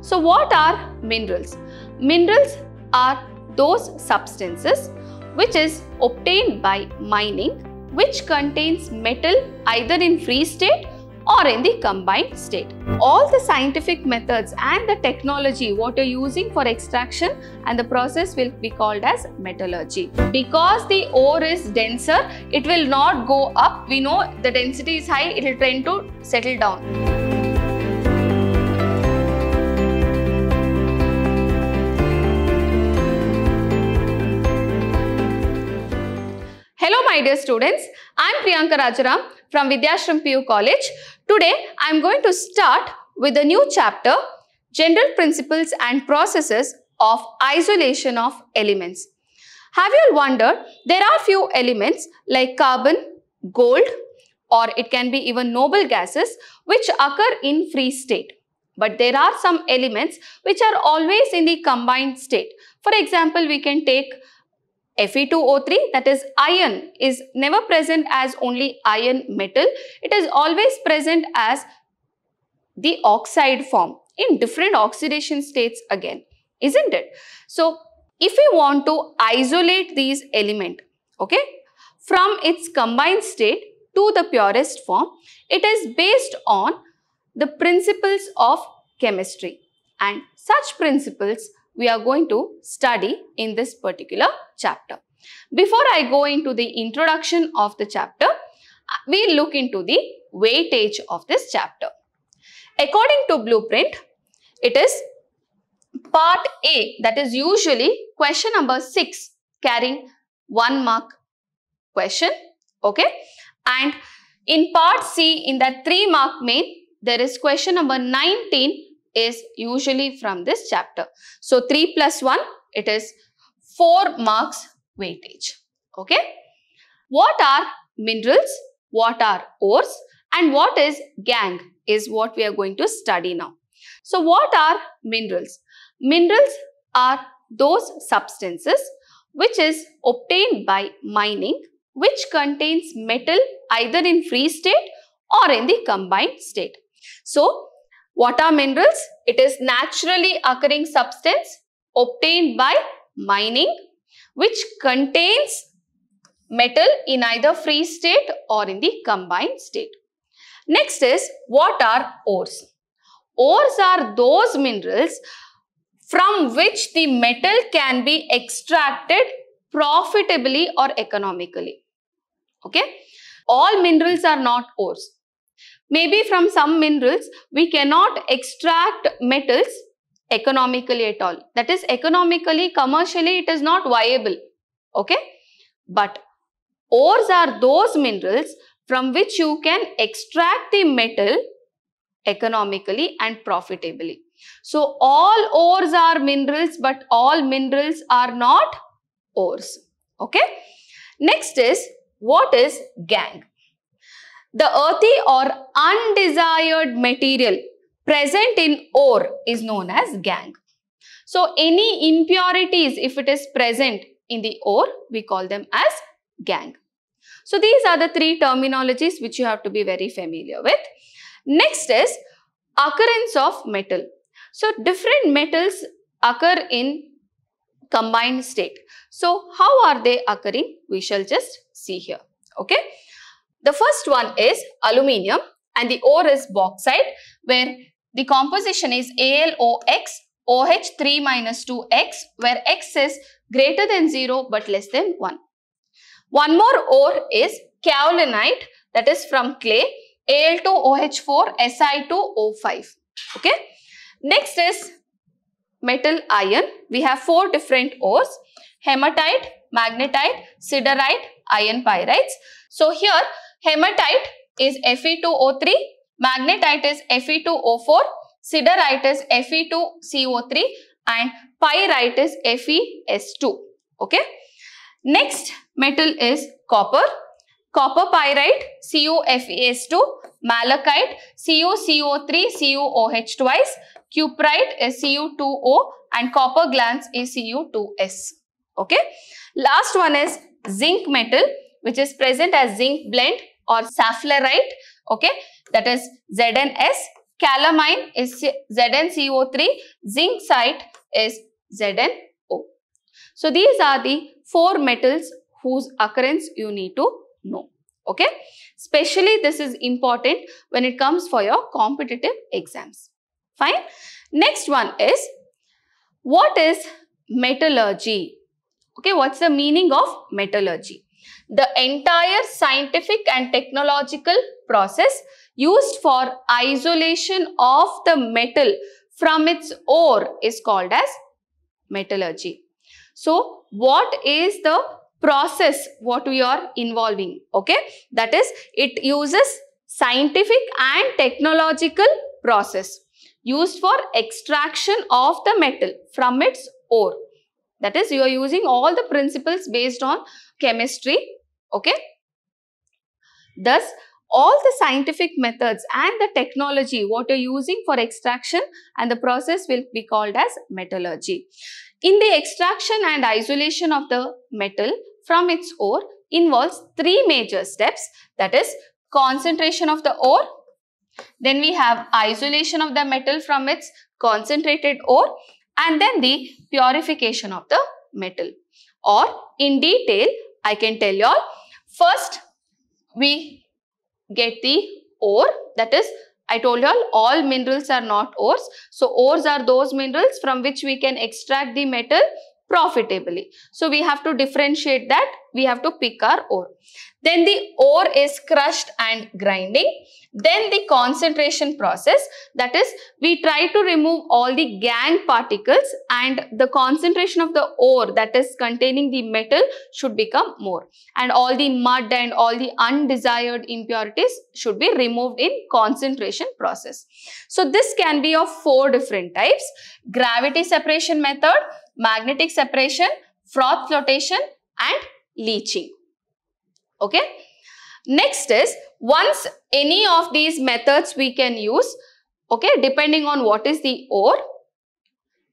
So what are minerals? Minerals are those substances which is obtained by mining which contains metal either in free state or in the combined state. All the scientific methods and the technology what you're using for extraction and the process will be called as metallurgy. Because the ore is denser, it will not go up. We know the density is high, it will tend to settle down. my dear students. I am Priyanka Rajaram from Vidyashram PU College. Today, I am going to start with a new chapter, General Principles and Processes of Isolation of Elements. Have you all wondered, there are few elements like carbon, gold or it can be even noble gases which occur in free state. But there are some elements which are always in the combined state. For example, we can take Fe2O3 that is iron is never present as only iron metal. It is always present as the oxide form in different oxidation states again, isn't it? So if we want to isolate these element, okay, from its combined state to the purest form, it is based on the principles of chemistry and such principles we are going to study in this particular chapter. Before I go into the introduction of the chapter, we look into the weightage of this chapter. According to blueprint, it is part A that is usually question number 6 carrying 1 mark question okay and in part C in that 3 mark main there is question number 19 is usually from this chapter. So 3 plus 1, it is 4 marks weightage. Okay. What are minerals? What are ores? And what is gang is what we are going to study now. So what are minerals? Minerals are those substances which is obtained by mining which contains metal either in free state or in the combined state. So what are minerals? It is naturally occurring substance obtained by mining which contains metal in either free state or in the combined state. Next is what are ores? Ores are those minerals from which the metal can be extracted profitably or economically. Okay. All minerals are not ores. Maybe from some minerals, we cannot extract metals economically at all. That is economically, commercially, it is not viable. Okay. But ores are those minerals from which you can extract the metal economically and profitably. So all ores are minerals, but all minerals are not ores. Okay. Next is what is gang? The earthy or undesired material present in ore is known as gang. So any impurities, if it is present in the ore, we call them as gang. So these are the three terminologies which you have to be very familiar with. Next is occurrence of metal. So different metals occur in combined state. So how are they occurring? We shall just see here. Okay. The first one is aluminium and the ore is bauxite where the composition is AlOX, OH 3 minus 2X where X is greater than 0 but less than 1. One more ore is kaolinite that is from clay Al2OH4 Si2O5. Okay. Next is metal iron. We have four different ores. Hematite, magnetite, siderite, iron pyrites. So here Hematite is Fe2O3, magnetite is Fe2O4, siderite is Fe2CO3 and pyrite is FeS2. Okay. Next metal is copper. Copper pyrite CuFeS2, malachite CuCO3, CuOH twice, cuprite is Cu2O and copper glance is Cu2S. Okay. Last one is zinc metal which is present as zinc blend or safflerite. Okay, that is ZnS. Calamine is ZnCO3. Zinc site is ZnO. So these are the four metals whose occurrence you need to know. Okay, especially this is important when it comes for your competitive exams. Fine. Next one is what is metallurgy? Okay, what's the meaning of metallurgy? the entire scientific and technological process used for isolation of the metal from its ore is called as metallurgy. So, what is the process what we are involving? Okay, that is it uses scientific and technological process used for extraction of the metal from its ore. That is, you are using all the principles based on chemistry Okay? Thus, all the scientific methods and the technology what you're using for extraction and the process will be called as metallurgy. In the extraction and isolation of the metal from its ore involves three major steps that is concentration of the ore, then we have isolation of the metal from its concentrated ore and then the purification of the metal or in detail I can tell you all. First, we get the ore that is I told you all, all minerals are not ores. So ores are those minerals from which we can extract the metal profitably. So we have to differentiate that. We have to pick our ore. Then the ore is crushed and grinding. Then the concentration process that is we try to remove all the gang particles and the concentration of the ore that is containing the metal should become more and all the mud and all the undesired impurities should be removed in concentration process. So this can be of four different types. Gravity separation method, magnetic separation, froth flotation and leaching. Okay. Next is once any of these methods we can use, okay, depending on what is the ore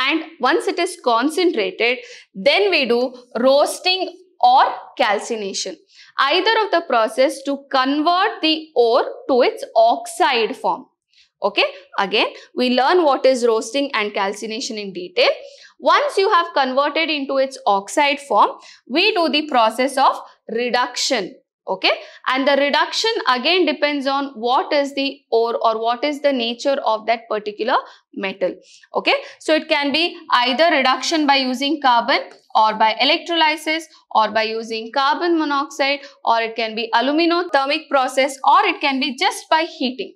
and once it is concentrated, then we do roasting or calcination. Either of the process to convert the ore to its oxide form. Okay, again, we learn what is roasting and calcination in detail. Once you have converted into its oxide form, we do the process of reduction okay and the reduction again depends on what is the ore or what is the nature of that particular metal okay so it can be either reduction by using carbon or by electrolysis or by using carbon monoxide or it can be aluminothermic process or it can be just by heating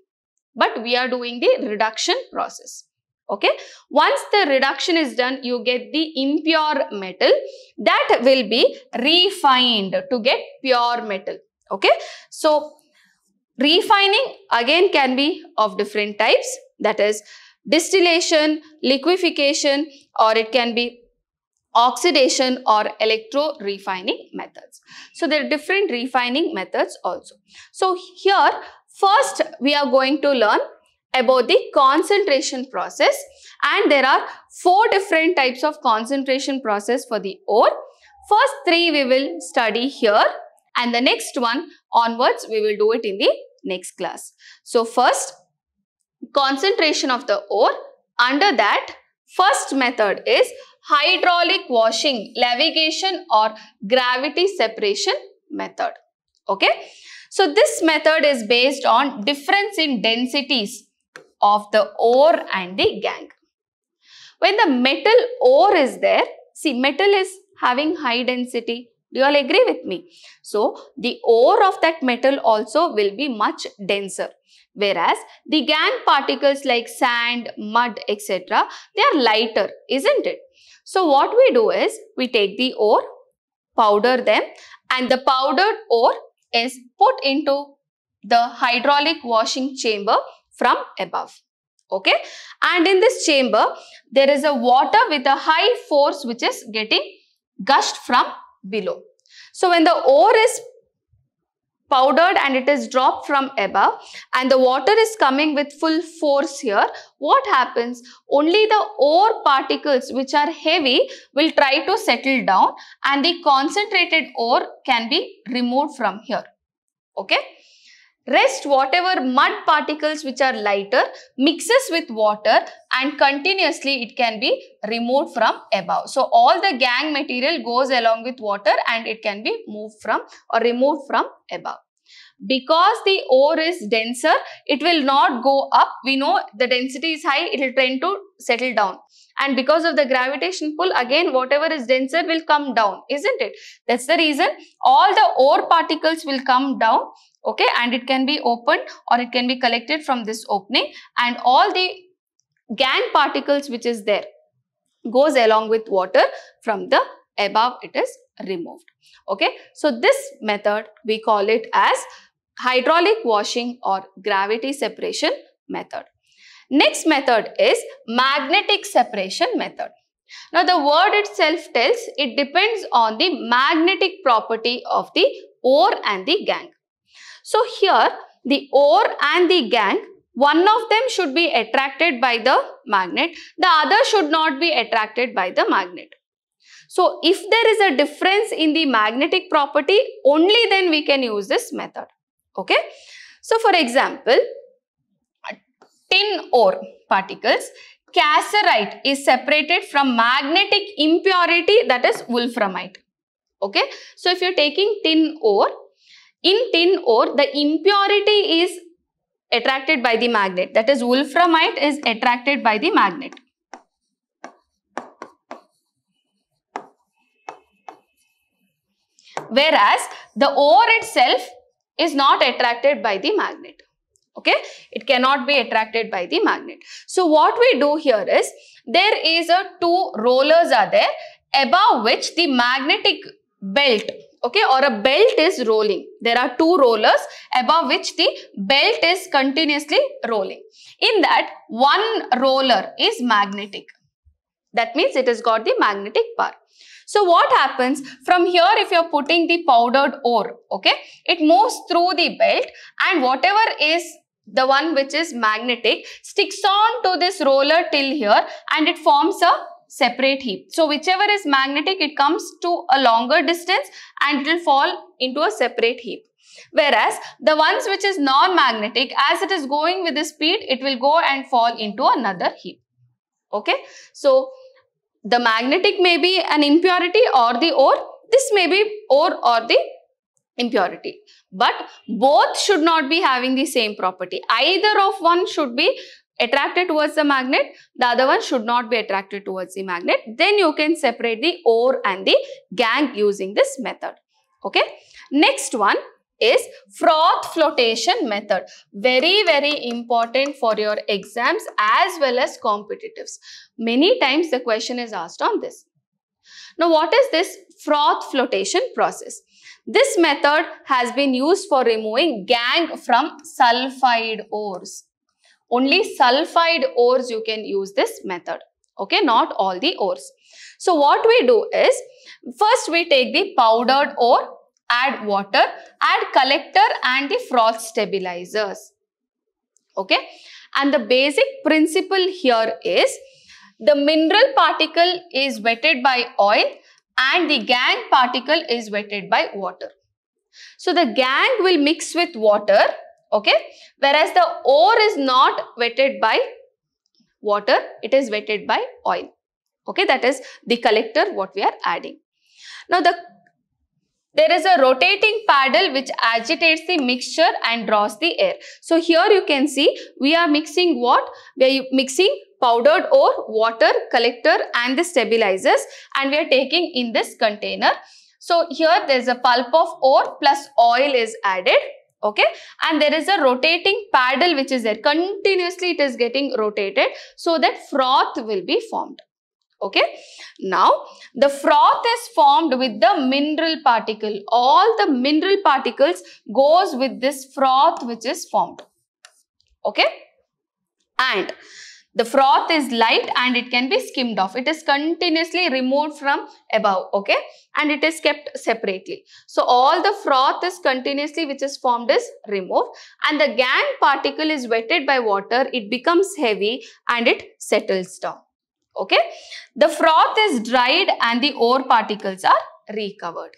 but we are doing the reduction process okay once the reduction is done you get the impure metal that will be refined to get pure metal okay so refining again can be of different types that is distillation liquefaction or it can be oxidation or electro refining methods so there are different refining methods also so here first we are going to learn about the concentration process and there are four different types of concentration process for the ore. First three we will study here and the next one onwards we will do it in the next class. So first concentration of the ore under that first method is hydraulic washing, lavigation or gravity separation method. Okay. So this method is based on difference in densities of the ore and the gangue. When the metal ore is there, see metal is having high density. Do you all agree with me? So, the ore of that metal also will be much denser. Whereas, the gang particles like sand, mud, etc. They are lighter, isn't it? So, what we do is, we take the ore, powder them and the powdered ore is put into the hydraulic washing chamber from above. Okay. And in this chamber, there is a water with a high force which is getting gushed from below. So when the ore is powdered and it is dropped from above and the water is coming with full force here, what happens? Only the ore particles which are heavy will try to settle down and the concentrated ore can be removed from here. Okay. Rest whatever mud particles which are lighter mixes with water and continuously it can be removed from above. So all the gang material goes along with water and it can be moved from or removed from above. Because the ore is denser, it will not go up. We know the density is high, it will tend to settle down. And because of the gravitation pull, again, whatever is denser will come down, isn't it? That's the reason all the ore particles will come down okay and it can be opened or it can be collected from this opening and all the GAN particles which is there goes along with water from the above it is removed okay so this method we call it as hydraulic washing or gravity separation method next method is magnetic separation method now the word itself tells it depends on the magnetic property of the ore and the gang. So here the ore and the gang, one of them should be attracted by the magnet, the other should not be attracted by the magnet. So if there is a difference in the magnetic property, only then we can use this method. Okay. So for example, tin ore particles, cassiterite is separated from magnetic impurity that is wolframite. Okay. So if you're taking tin ore, in tin ore, the impurity is attracted by the magnet. That is, wolframite is attracted by the magnet. Whereas, the ore itself is not attracted by the magnet. Okay, it cannot be attracted by the magnet. So, what we do here is, there is a two rollers are there above which the magnetic belt okay or a belt is rolling there are two rollers above which the belt is continuously rolling in that one roller is magnetic that means it has got the magnetic power so what happens from here if you're putting the powdered ore okay it moves through the belt and whatever is the one which is magnetic sticks on to this roller till here and it forms a separate heap. So whichever is magnetic, it comes to a longer distance and it will fall into a separate heap. Whereas the ones which is non-magnetic, as it is going with the speed, it will go and fall into another heap. Okay. So the magnetic may be an impurity or the ore. This may be ore or the impurity. But both should not be having the same property. Either of one should be attracted towards the magnet, the other one should not be attracted towards the magnet. Then you can separate the ore and the gang using this method. Okay. Next one is froth flotation method. Very, very important for your exams as well as competitives. Many times the question is asked on this. Now, what is this froth flotation process? This method has been used for removing gang from sulfide ores. Only sulfide ores you can use this method. Okay, not all the ores. So what we do is, first we take the powdered ore, add water, add collector and the froth stabilizers. Okay, and the basic principle here is, the mineral particle is wetted by oil and the gang particle is wetted by water. So the gang will mix with water Okay. Whereas the ore is not wetted by water, it is wetted by oil. Okay. That is the collector what we are adding. Now the there is a rotating paddle which agitates the mixture and draws the air. So here you can see we are mixing what? We are mixing powdered ore, water, collector and the stabilizers and we are taking in this container. So here there is a pulp of ore plus oil is added okay and there is a rotating paddle which is there continuously it is getting rotated so that froth will be formed okay now the froth is formed with the mineral particle all the mineral particles goes with this froth which is formed okay and the froth is light and it can be skimmed off. It is continuously removed from above, okay? And it is kept separately. So all the froth is continuously which is formed is removed and the gang particle is wetted by water. It becomes heavy and it settles down, okay? The froth is dried and the ore particles are recovered.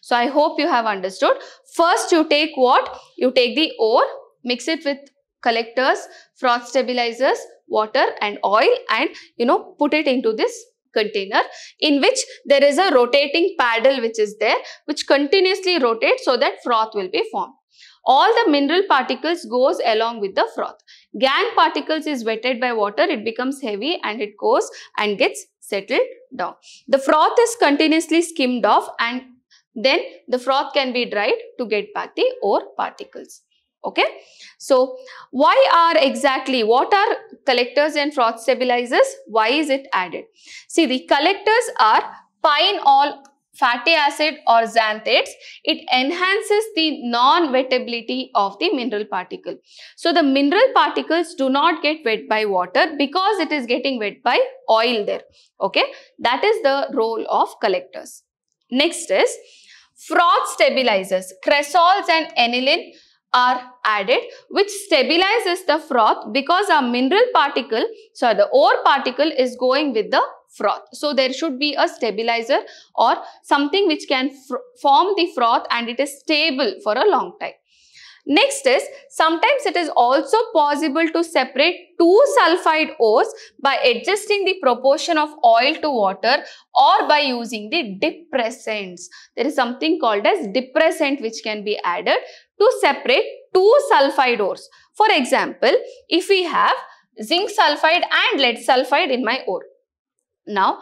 So I hope you have understood. First you take what? You take the ore, mix it with collectors, froth stabilizers, water and oil and you know put it into this container in which there is a rotating paddle which is there which continuously rotates so that froth will be formed. All the mineral particles goes along with the froth. Gang particles is wetted by water, it becomes heavy and it goes and gets settled down. The froth is continuously skimmed off and then the froth can be dried to get back the ore particles. Okay. So, why are exactly, what are collectors and froth stabilizers? Why is it added? See, the collectors are pine oil, fatty acid or xanthates, it enhances the non-wettability of the mineral particle. So the mineral particles do not get wet by water because it is getting wet by oil there. Okay, that is the role of collectors. Next is froth stabilizers, cresols and aniline are added which stabilizes the froth because our mineral particle, so the ore particle is going with the froth. So there should be a stabilizer or something which can form the froth and it is stable for a long time. Next is sometimes it is also possible to separate two sulfide ores by adjusting the proportion of oil to water or by using the depressants. There is something called as depressant which can be added to separate two sulfide ores. For example, if we have zinc sulfide and lead sulfide in my ore. Now,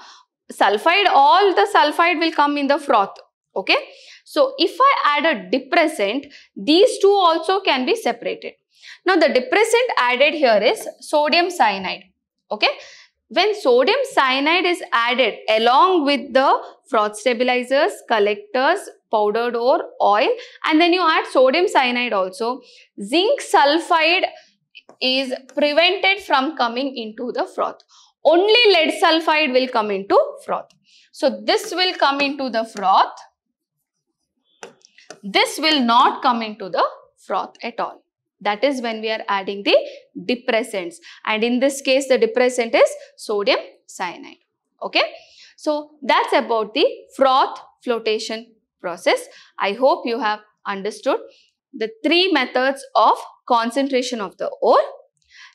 sulfide, all the sulfide will come in the froth Okay. So if I add a depressant, these two also can be separated. Now the depressant added here is sodium cyanide. Okay. When sodium cyanide is added along with the froth stabilizers, collectors, powdered or oil and then you add sodium cyanide also, zinc sulfide is prevented from coming into the froth. Only lead sulfide will come into froth. So this will come into the froth this will not come into the froth at all. That is when we are adding the depressants. And in this case, the depressant is sodium cyanide. Okay. So, that's about the froth flotation process. I hope you have understood the three methods of concentration of the ore.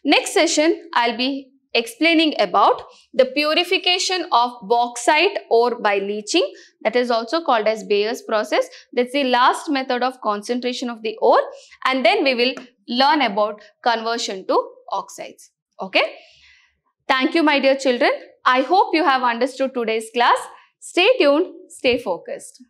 Next session, I'll be explaining about the purification of bauxite ore by leaching that is also called as Bayer's process. That's the last method of concentration of the ore and then we will learn about conversion to oxides. Okay. Thank you my dear children. I hope you have understood today's class. Stay tuned, stay focused.